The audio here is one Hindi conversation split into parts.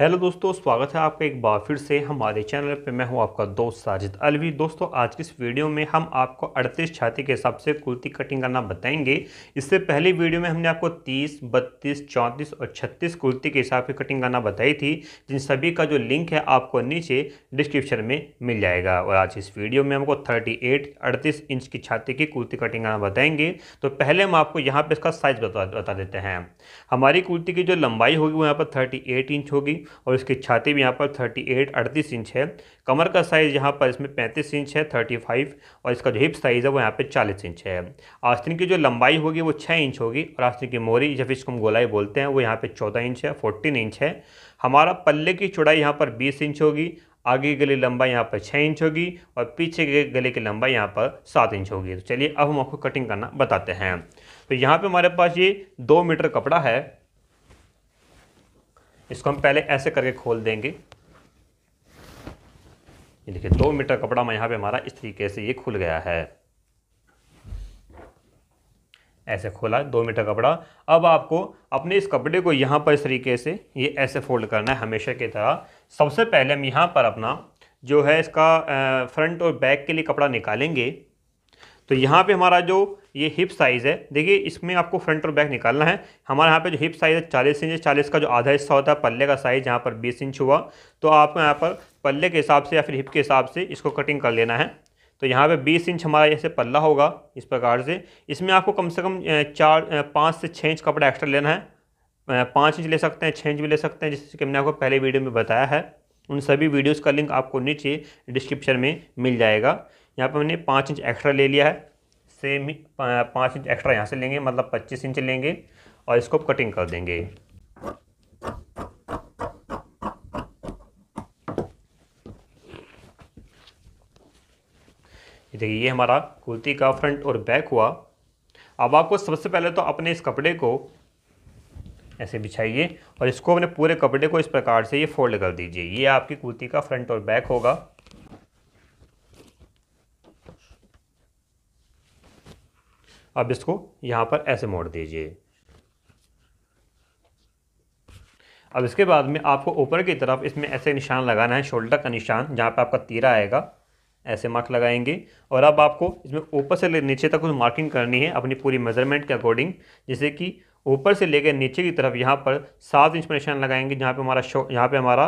हेलो दोस्तों स्वागत है आपका एक बार फिर से हमारे चैनल पे मैं हूं आपका दोस्त साजिद अलवी दोस्तों आज की इस वीडियो में हम आपको 38 छाती के हिसाब से कुर्ती कटिंग करना बताएंगे इससे पहले वीडियो में हमने आपको 30, 32, 34 और 36 कुर्ती के हिसाब से कटिंग करना बताई थी जिन सभी का जो लिंक है आपको नीचे डिस्क्रिप्शन में मिल जाएगा और आज इस वीडियो में हमको थर्टी एट इंच की छाती की कुर्ती कटिंग करना बताएंगे तो पहले हम आपको यहाँ पर इसका साइज़ बता बता देते हैं हमारी कुर्ती की जो लंबाई होगी वो यहाँ पर थर्टी इंच होगी और इसकी छाती भी यहाँ पर 38 38 इंच है कमर का साइज़ यहाँ पर इसमें 35 इंच है 35 और इसका जो हिप साइज़ है वो यहाँ पे 40 इंच है आस्तिन की जो लंबाई होगी वो 6 इंच होगी और आस्तिन की मोरी जब इसको हम गोलाई बोलते हैं वो यहाँ पर चौदह इंच है फोर्टीन इंच है हमारा पल्ले की चौड़ाई यहाँ पर बीस इंच होगी आगे की गले लंबाई यहाँ पर छः इंच होगी और पीछे के गले की लंबाई यहाँ पर सात इंच होगी तो चलिए अब हम आपको कटिंग करना बताते हैं तो यहाँ पे हमारे पास ये दो मीटर कपड़ा है इसको हम पहले ऐसे करके खोल देंगे ये देखिए दो मीटर कपड़ा मैं यहाँ पे हमारा इस तरीके से ये खुल गया है ऐसे खोला दो मीटर कपड़ा अब आपको अपने इस कपड़े को यहाँ पर इस तरीके से ये ऐसे फोल्ड करना है हमेशा की तरह सबसे पहले हम यहाँ पर अपना जो है इसका फ्रंट और बैक के लिए कपड़ा निकालेंगे तो यहाँ पे हमारा जो ये हिप साइज़ है देखिए इसमें आपको फ्रंट और बैक निकालना है हमारे यहाँ पे जो हिप साइज़ है चालीस इंच चालीस का जो आधा हिस्सा होता है पल्ले का साइज़ यहाँ पर बीस इंच हुआ तो आपको यहाँ पर पल्ले के हिसाब से या फिर हिप के हिसाब से इसको कटिंग कर लेना है तो यहाँ पे 20 इंच हमारा जैसे पल्ला होगा इस प्रकार से इसमें आपको कम से कम चार पाँच से छः इंच कपड़ा एक्स्ट्रा लेना है पाँच इंच ले सकते हैं छः इंच भी ले सकते हैं जिससे कि मैंने आपको पहले वीडियो में बताया है उन सभी वीडियोज़ का लिंक आपको नीचे डिस्क्रिप्शन में मिल जाएगा यहाँ पर मैंने पाँच इंच एक्स्ट्रा ले लिया है से पाँच इंच एक्स्ट्रा यहाँ से लेंगे मतलब पच्चीस इंच लेंगे और इसको कटिंग कर देंगे देखिए ये हमारा कुर्ती का फ्रंट और बैक हुआ अब आपको सबसे पहले तो अपने इस कपड़े को ऐसे बिछाइए और इसको अपने पूरे कपड़े को इस प्रकार से ये फोल्ड कर दीजिए ये आपकी कुर्ती का फ्रंट और बैक होगा अब इसको यहाँ पर ऐसे मोड़ दीजिए अब इसके बाद में आपको ऊपर की तरफ इसमें ऐसे निशान लगाना है शोल्डर का निशान जहाँ पे आपका तीरा आएगा ऐसे मार्क लगाएंगे और अब आपको इसमें ऊपर से ले नीचे तक कुछ मार्किंग करनी है अपनी पूरी मेजरमेंट के अकॉर्डिंग जैसे कि ऊपर से लेकर नीचे की तरफ यहाँ पर सात इंच पर निशान लगाएंगे जहाँ पे हमारा शो यहाँ पर हमारा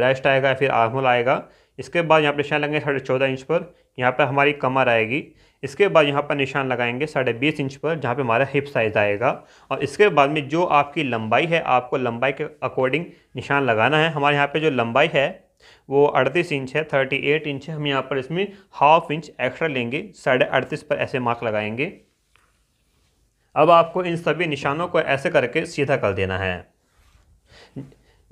ब्रेस्ट आएगा फिर आर्मोल आएगा इसके बाद यहाँ पर निशान लगेंगे साढ़े चौदह इंच पर यहाँ पर हमारी कमर आएगी इसके बाद यहाँ पर निशान लगाएंगे साढ़े बीस इंच पर जहाँ पे हमारा हिप साइज़ आएगा और इसके बाद में जो आपकी लंबाई है आपको लंबाई के अकॉर्डिंग निशान लगाना है हमारे यहाँ पे जो लंबाई है वो अड़तीस इंच है थर्टी एट इंच है हम यहाँ पर इसमें हाफ इंच एक्स्ट्रा लेंगे साढ़े अड़तीस पर ऐसे मार्क लगाएंगे अब आपको इन सभी निशानों को ऐसे करके सीधा कर देना है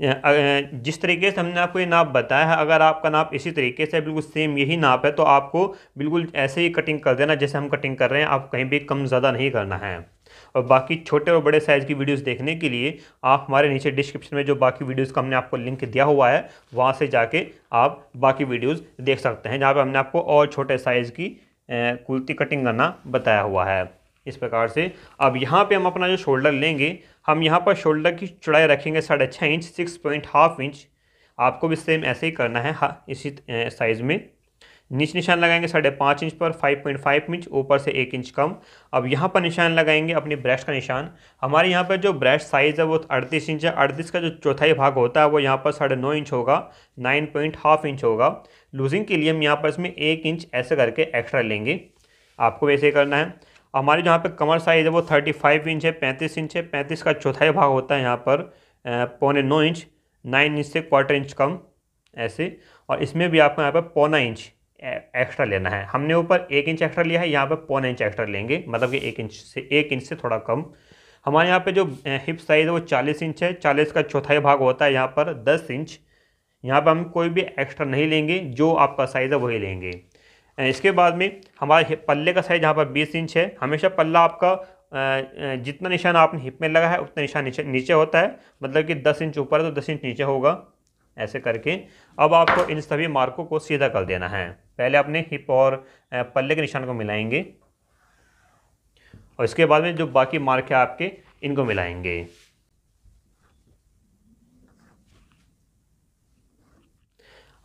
जिस तरीके से हमने आपको ये नाप बताया है अगर आपका नाप इसी तरीके से बिल्कुल सेम यही नाप है तो आपको बिल्कुल ऐसे ही कटिंग कर देना जैसे हम कटिंग कर रहे हैं आप कहीं भी कम ज़्यादा नहीं करना है और बाकी छोटे और बड़े साइज़ की वीडियोस देखने के लिए आप हमारे नीचे डिस्क्रिप्शन में जो बाकी वीडियोस का हमने आपको लिंक दिया हुआ है वहाँ से जाके आप बाकी वीडियोस देख सकते हैं जहाँ पे हमने आपको और छोटे साइज़ की कुर्ती कटिंग करना बताया हुआ है इस प्रकार से अब यहाँ पे हम अपना जो शोल्डर लेंगे हम यहाँ पर शोल्डर की चौड़ाई रखेंगे साढ़े छः inch six point half inch आपको भी सेम ऐसे ही करना है इसी साइज़ में नीचे निशान लगाएंगे साढ़े पाँच इंच पर फाइव पॉइंट फाइव इंच ऊपर से एक इंच कम अब यहाँ पर निशान लगाएंगे अपनी ब्रेस्ट का निशान हमारे यहाँ पर जो ब्रेस्ट साइज़ है वो अड़तीस इंच है अड़तीस का जो चौथाई भाग होता है वो यहाँ पर साढ़े नौ इंच होगा नाइन पॉइंट हाफ इंच होगा लूजिंग के लिए हम यहाँ पर इसमें एक इंच ऐसे करके एक्स्ट्रा लेंगे आपको वैसे करना है हमारे जहाँ पे कमर साइज़ है वो थर्टी फाइव इंच है पैंतीस इंच है पैंतीस का चौथाई भाग होता है यहाँ पर पौने नौ इंच नाइन इंच से क्वार्टर इंच कम ऐसे और इसमें भी आपको यहाँ पर पौना इंच एक्स्ट्रा लेना है हमने ऊपर एक इंच एक्स्ट्रा लिया है यहाँ पर पौना इंच एक्स्ट्रा लेंगे मतलब कि एक इंच से एक इंच से थोड़ा कम हमारे यहाँ पे जो हिप साइज़ है वो चालीस इंच है चालीस का चौथाई भाग होता है यहाँ पर दस इंच यहाँ पर हम कोई भी एक्स्ट्रा नहीं लेंगे जो आपका साइज़ है वही लेंगे इसके बाद में हमारे पल्ले का साइज यहाँ पर बीस इंच है हमेशा पल्ला आपका जितना निशान आपने हिप में लगा है उतना निशान नीचे नीचे होता है मतलब कि दस इंच ऊपर है तो दस इंच नीचे होगा ऐसे करके अब आपको इन सभी मार्कों को सीधा कर देना है पहले आपने हिप और पल्ले के निशान को मिलाएंगे और इसके बाद में जो बाकी मार्क है आपके इनको मिलाएंगे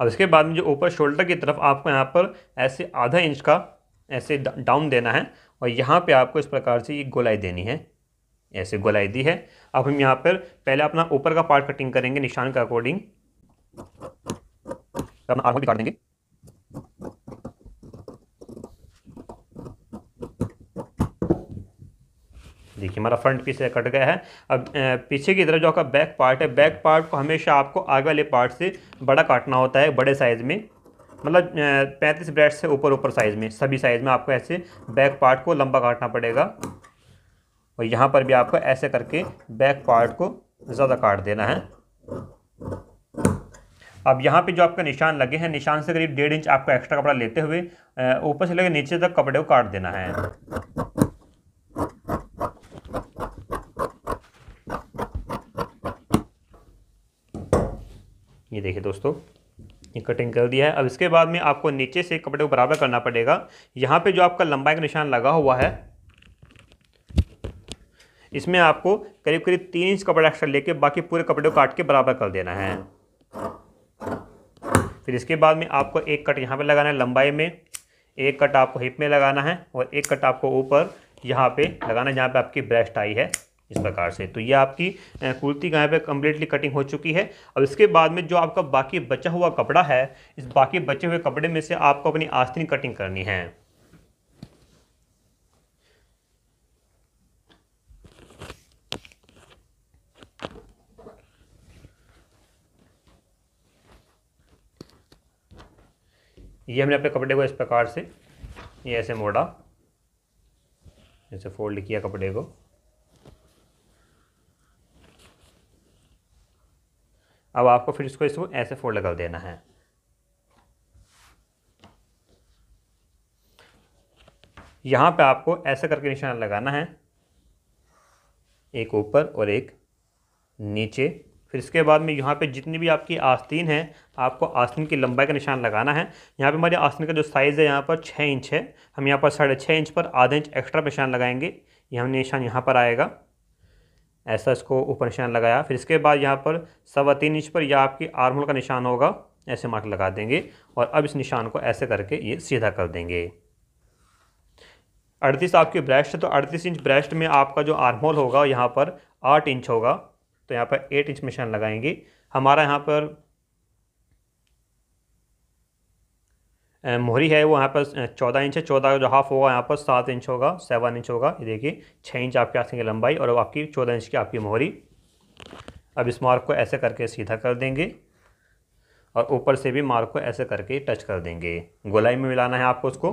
अब इसके बाद में जो ऊपर शोल्डर की तरफ आपको यहाँ पर ऐसे आधा इंच का ऐसे डाउन देना है और यहाँ पे आपको इस प्रकार से ये गोलाई देनी है ऐसे गोलाई दी है अब हम यहाँ पर पहले अपना ऊपर का पार्ट कटिंग करेंगे निशान के अकॉर्डिंग अपना आर्मोल काट देंगे देखिए हमारा फ्रंट पीस कट गया है अब पीछे की तरफ जो आपका बैक पार्ट है बैक पार्ट को हमेशा आपको आगे वाले पार्ट से बड़ा काटना होता है बड़े साइज़ में मतलब पैंतीस ब्रेड से ऊपर ऊपर साइज़ में सभी साइज़ में आपको ऐसे बैक पार्ट को लंबा काटना पड़ेगा और यहाँ पर भी आपको ऐसे करके बैक पार्ट को ज़्यादा काट देना है अब यहाँ पे जो आपका निशान लगे हैं निशान से करीब डेढ़ इंच आपको एक्स्ट्रा कपड़ा लेते हुए ऊपर से लेकर नीचे तक कपड़े को काट देना है ये देखिए दोस्तों ये कटिंग कर दिया है अब इसके बाद में आपको नीचे से कपड़े को बराबर करना पड़ेगा यहाँ पे जो आपका लंबाई का निशान लगा हुआ है इसमें आपको करीब करीब तीन इंच कपड़ा एक्स्ट्रा लेके बाकी पूरे कपड़े को काट के बराबर कर देना है फिर इसके बाद में आपको एक कट यहाँ पे लगाना है लंबाई में एक कट आपको हिप में लगाना है और एक कट आपको ऊपर यहाँ पे लगाना है जहाँ पे आपकी ब्रेस्ट आई है इस प्रकार से तो ये आपकी कुर्ती यहाँ पे कम्प्लीटली कटिंग हो चुकी है अब इसके बाद में जो आपका बाकी बचा हुआ कपड़ा है इस बाकी बचे हुए कपड़े में से आपको अपनी आस्तीन कटिंग करनी है ये हमने अपने कपड़े को इस प्रकार से ये ऐसे मोड़ा ऐसे फोल्ड किया कपड़े को अब आपको फिर इसको इसको ऐसे फोल्ड लगा देना है यहाँ पे आपको ऐसे करके निशान लगाना है एक ऊपर और एक नीचे फिर इसके बाद में यहाँ पे जितनी भी आपकी आस्तीन है आपको आस्तीन की लंबाई का निशान लगाना है यहाँ पे हमारी आस्तीन का जो साइज़ है यहाँ पर छः इंच है हम यहाँ पर साढ़े छः इंच पर आधा इंच एक्स्ट्रा निशान लगाएंगे ये हमने निशान यहाँ पर आएगा ऐसा इसको ऊपर निशान लगाया फिर इसके बाद यहाँ पर सवा तीन इंच पर यह आपकी आर्मोल का निशान होगा ऐसे मार्क लगा देंगे और अब इस निशान को ऐसे करके ये सीधा कर देंगे अड़तीस आपकी ब्रेस्ट है तो अड़तीस इंच ब्रेस्ट में आपका जो आर्मोल होगा यहाँ पर आठ इंच होगा तो यहाँ पर एट इंच निशान लगाएंगे हमारा यहाँ पर मोहरी है वो यहाँ पर चौदह इंच है चौदह जो हाफ होगा यहाँ पर सात इंच होगा सेवन इंच होगा ये देखिए छः इंच आपके आस्तीन की लंबाई और आपकी चौदह इंच की आपकी मोहरी अब इस मार्क को ऐसे करके सीधा कर देंगे और ऊपर से भी मार्क को ऐसे करके टच कर देंगे गोलाई में मिलाना है आपको उसको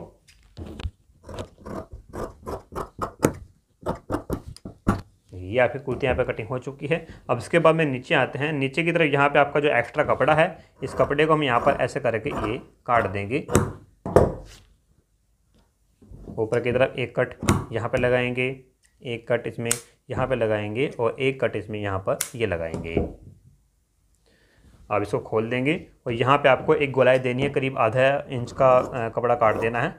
ये आपकी कुर्ती यहाँ पे कटिंग हो चुकी है अब इसके बाद में नीचे आते हैं नीचे की तरफ यहाँ पे आपका जो एक्स्ट्रा कपड़ा है इस कपड़े को हम यहाँ पर ऐसे करके ये काट देंगे ऊपर की तरफ एक कट यहाँ पे लगाएंगे एक कट इसमें यहाँ पे लगाएंगे और एक कट इसमें यहाँ पर ये लगाएंगे आप इसको खोल देंगे और यहाँ पे आपको एक गोलाई देनी है करीब आधा इंच का कपड़ा काट देना है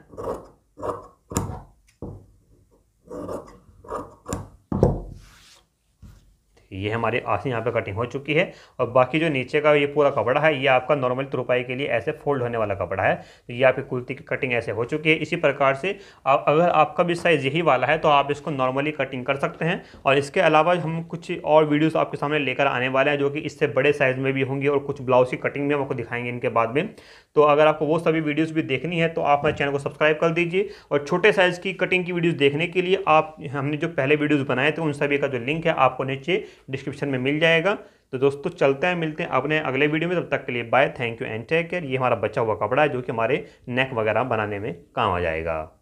ये हमारी आसी यहाँ पे कटिंग हो चुकी है और बाकी जो नीचे का ये पूरा कपड़ा है ये आपका नॉर्मल तुरपाई के लिए ऐसे फोल्ड होने वाला कपड़ा है तो ये आपकी कुर्ती की कटिंग ऐसे हो चुकी है इसी प्रकार से आप अगर आपका भी साइज़ यही वाला है तो आप इसको नॉर्मली कटिंग कर सकते हैं और इसके अलावा हम कुछ और वीडियोस आपके सामने लेकर आने वाले हैं जो कि इससे बड़े साइज़ में भी होंगी और कुछ ब्लाउज की कटिंग भी हम आपको दिखाएंगे इनके बाद में तो अगर आपको वो सभी वीडियोज़ भी देखनी है तो आप हमारे चैनल को सब्सक्राइब कर दीजिए और छोटे साइज़ की कटिंग की वीडियोज़ देखने के लिए आप हमने जो पहले वीडियोज़ बनाए थे उन सभी का जो लिंक है आपको नीचे डिस्क्रिप्शन में मिल जाएगा तो दोस्तों चलते हैं मिलते हैं अपने अगले वीडियो में तब तक के लिए bye thank you and take care ये हमारा बचा हुआ कपड़ा है जो कि हमारे नेक वगैरह बनाने में काम आ जाएगा